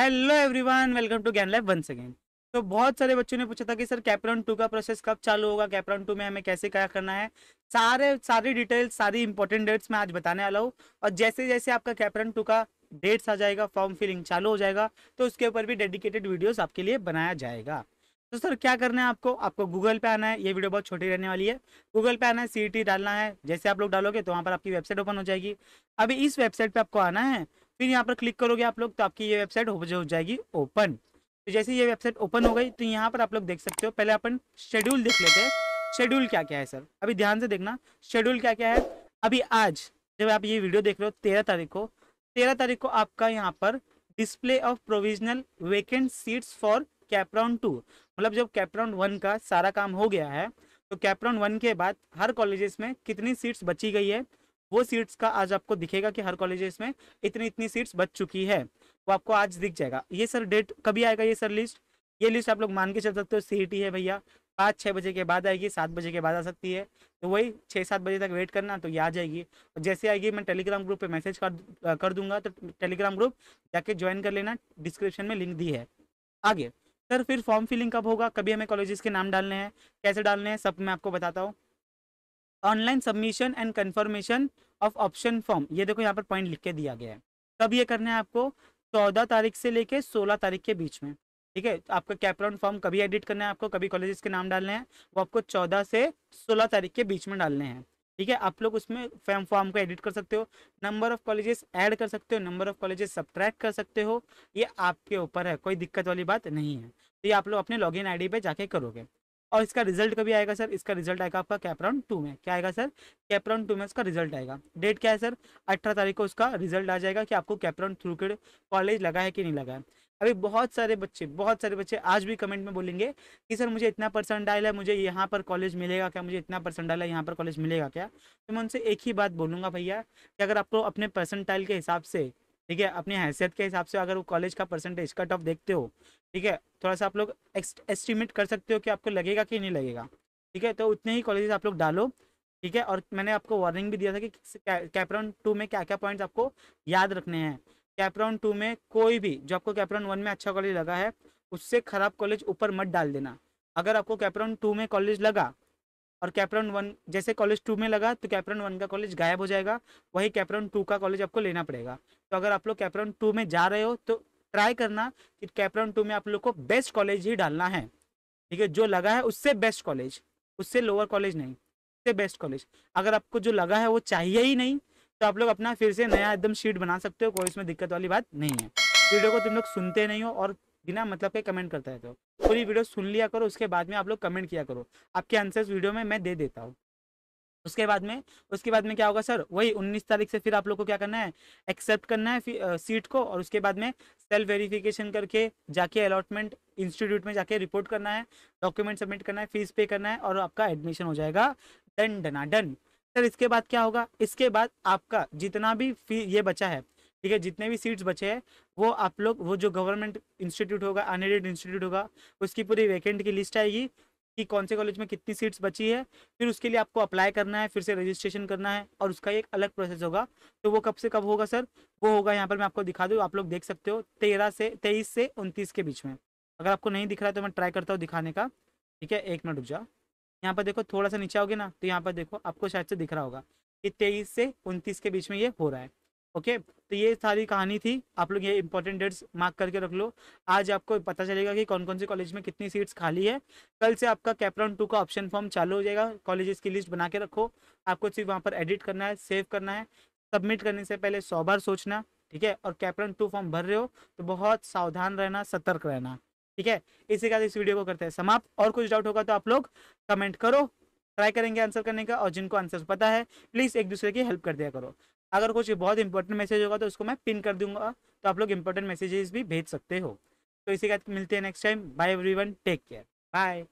hello everyone welcome to Gyan life once again तो बहुत सारे बच्चों ने पूछा था कि सर कैपरन टू का प्रोसेस कब चालू होगा कैपरन टू में हमें कैसे क्या करना है सारे सारी डिटेल्स सारी इंपॉर्टेंट डेट्स मैं आज बताने वाला हूँ और जैसे जैसे आपका कैपरन टू का डेट्स आ जाएगा फॉर्म फिलिंग चालू हो जाएगा तो उसके ऊपर भी डेडिकेटेड वीडियोज आपके लिए बनाया जाएगा तो सर क्या करना है आपको आपको गूगल पे आना है ये वीडियो बहुत छोटी रहने वाली है गूगल पे आना है सी डालना है जैसे आप लोग डालोगे तो वहाँ पर आपकी वेबसाइट ओपन हो जाएगी अभी इस वेबसाइट पे आपको आना है फिर यहाँ पर क्लिक करोगे आप लोग तो आपकी ये वेबसाइट हो जाएगी ओपन तो जैसे ये वेबसाइट ओपन हो गई तो यहाँ पर आप लोग देख सकते हो पहले अपन शेड्यूल देख लेते हैं शेड्यूल क्या क्या है सर अभी ध्यान से देखना शेड्यूल क्या क्या है अभी आज जब आप ये वीडियो देख रहे हो तेरह तारीख को तेरह तारीख को आपका यहाँ पर display of provisional vacant seats for cap round two मतलब जब कैपराउंड वन का सारा काम हो गया है तो कैपराउंड वन के बाद हर कॉलेजेस में कितनी सीट्स बची गई है वो सीट्स का आज आपको दिखेगा कि हर कॉलेजेस में इतनी इतनी सीट्स बच चुकी है वो आपको आज दिख जाएगा ये सर डेट कभी आएगा ये सर लिस्ट ये लिस्ट आप लोग मान के चल सकते हो सी है भैया पाँच छः बजे के बाद आएगी सात बजे के बाद आ सकती है तो वही छः सात बजे तक वेट करना तो ये आ जाएगी और जैसे आएगी मैं टेलीग्राम ग्रुप पे मैसेज कर कर दूंगा तो टेलीग्राम ग्रुप जाके ज्वाइन कर लेना डिस्क्रिप्शन में लिंक दी है आगे सर फिर फॉर्म फिलिंग कब होगा कभी हमें कॉलेजेस के नाम डालने हैं कैसे डालने हैं सब मैं आपको बताता हूँ online submission and confirmation of option form ये देखो यहाँ पर पॉइंट लिख के दिया गया है कब ये करना है आपको चौदह तारीख से लेके सोलह तारीख के बीच में ठीक है आपका कैपराउंड फॉर्म कभी एडिट करना है आपको कभी कॉलेजेस के नाम डालने हैं वो आपको चौदह से सोलह तारीख के बीच में डालने हैं ठीक है आप लोग उसमें फॉर्म फॉर्म को एडिट कर सकते हो नंबर ऑफ कॉलेजेस ऐड कर सकते हो नंबर ऑफ कॉलेजेस सब्ट्रैक्ट कर सकते हो ये आपके ऊपर है कोई दिक्कत वाली बात नहीं है तो ये आप लोग अपने लॉगिन आईडी पे जाके करोगे और इसका रिजल्ट कभी आएगा सर इसका रिजल्ट आएगा आपका कैपराउंड टू में क्या आएगा सर कैपराउंड टू में उसका रिजल्ट आएगा डेट क्या है सर अठारह तारीख को उसका रिजल्ट आ जाएगा कि आपको कैपराउंड थ्रू के कॉलेज लगा है कि नहीं लगा है अभी बहुत सारे बच्चे बहुत सारे बच्चे आज भी कमेंट में बोलेंगे कि सर मुझे इतना परसेंटाइल है मुझे यहाँ पर कॉलेज मिलेगा क्या मुझे इतना डायल है यहाँ पर कॉलेज मिलेगा क्या तो मैं उनसे एक ही बात बोलूँगा भैया कि अगर आपको अपने परसेंटाइल के हिसाब से ठीक है अपनी हैसियत के हिसाब से अगर वो कॉलेज का परसेंटेज कट ऑफ देखते हो ठीक है थोड़ा सा आप लोग एस्टिमेट कर सकते हो कि आपको लगेगा कि नहीं लगेगा ठीक है तो उतने ही कॉलेजेस आप लोग डालो ठीक है और मैंने आपको वार्निंग भी दिया था कि कैपराउंड टू में क्या क्या पॉइंट्स आपको याद रखने हैं कैपराउंड टू में कोई भी जो आपको कैपराउंड वन में अच्छा कॉलेज लगा है उससे खराब कॉलेज ऊपर मत डाल देना अगर आपको कैपराउंड टू में कॉलेज लगा और कैपरन वन जैसे कॉलेज टू में लगा तो कैपरन वन का कॉलेज गायब हो जाएगा वही कैपरन टू का कॉलेज आपको लेना पड़ेगा तो अगर आप लोग कैपरन टू में जा रहे हो तो ट्राई करना कि कैपरन टू में आप लोग को बेस्ट कॉलेज ही डालना है ठीक है जो लगा है उससे बेस्ट कॉलेज उससे लोअर कॉलेज नहीं उससे बेस्ट कॉलेज अगर आपको जो लगा है वो चाहिए ही नहीं तो आप लोग अपना फिर से नया एकदम शीट बना सकते हो कोई इसमें दिक्कत वाली बात नहीं है वीडियो को तुम लोग सुनते नहीं हो और बिना मतलब के कमेंट करता है तो पूरी वीडियो सुन लिया करो उसके बाद में आप लोग कमेंट किया करो आपके आंसर्स वीडियो में मैं दे देता हूँ उसके बाद में उसके बाद में क्या होगा सर वही 19 तारीख से फिर आप लोग को क्या करना है एक्सेप्ट करना है फिर सीट को और उसके बाद में सेल्फ वेरिफिकेशन करके जाके अलॉटमेंट इंस्टीट्यूट में जाके रिपोर्ट करना है डॉक्यूमेंट सबमिट करना है फीस पे करना है और आपका एडमिशन हो जाएगा डन डना डन सर इसके बाद क्या होगा इसके बाद आपका जितना भी फी ये बचा है ठीक है जितने भी सीट्स बचे हैं वो आप लोग वो जो गवर्नमेंट इंस्टीट्यूट होगा अनएडेड इंस्टीट्यूट होगा उसकी पूरी वैकेंट की लिस्ट आएगी कि कौन से कॉलेज में कितनी सीट्स बची है फिर उसके लिए आपको अप्लाई करना है फिर से रजिस्ट्रेशन करना है और उसका एक अलग प्रोसेस होगा तो वो कब से कब होगा सर वो होगा यहाँ पर मैं आपको दिखा दूँ आप लोग देख सकते हो तेरह से तेईस से उनतीस के बीच में अगर आपको नहीं दिख रहा है तो मैं ट्राई करता हूँ दिखाने का ठीक है एक मिनट रुक जाओ यहाँ पर देखो थोड़ा सा नीचे आओगे ना तो यहाँ पर देखो आपको शायद से दिख रहा होगा कि तेईस से उनतीस के बीच में ये हो रहा है ओके तो ये सारी कहानी थी आप लोग ये इंपॉर्टेंट डेट्स मार्क करके रख लो आज आपको पता चलेगा कि कौन कौन से कॉलेज में कितनी सीट्स खाली है कल से आपका कैप्रॉन टू का ऑप्शन फॉर्म चालू हो जाएगा कॉलेजेस की लिस्ट बना के रखो आपको सिर्फ वहाँ पर एडिट करना है सेव करना है सबमिट करने से पहले सौ बार सोचना ठीक है और कैपराउन टू फॉर्म भर रहे हो तो बहुत सावधान रहना सतर्क रहना ठीक है इसी के इस वीडियो को करते हैं समाप्त और कुछ डाउट होगा तो आप लोग कमेंट करो ट्राई करेंगे आंसर करने का और जिनको आंसर पता है प्लीज़ एक दूसरे की हेल्प कर दिया करो अगर कुछ बहुत इंपॉर्टेंट मैसेज होगा तो उसको मैं पिन कर दूंगा तो आप लोग इंपॉर्टेंट मैसेजेस भी भेज सकते हो तो इसी के साथ मिलते हैं next time bye everyone take care bye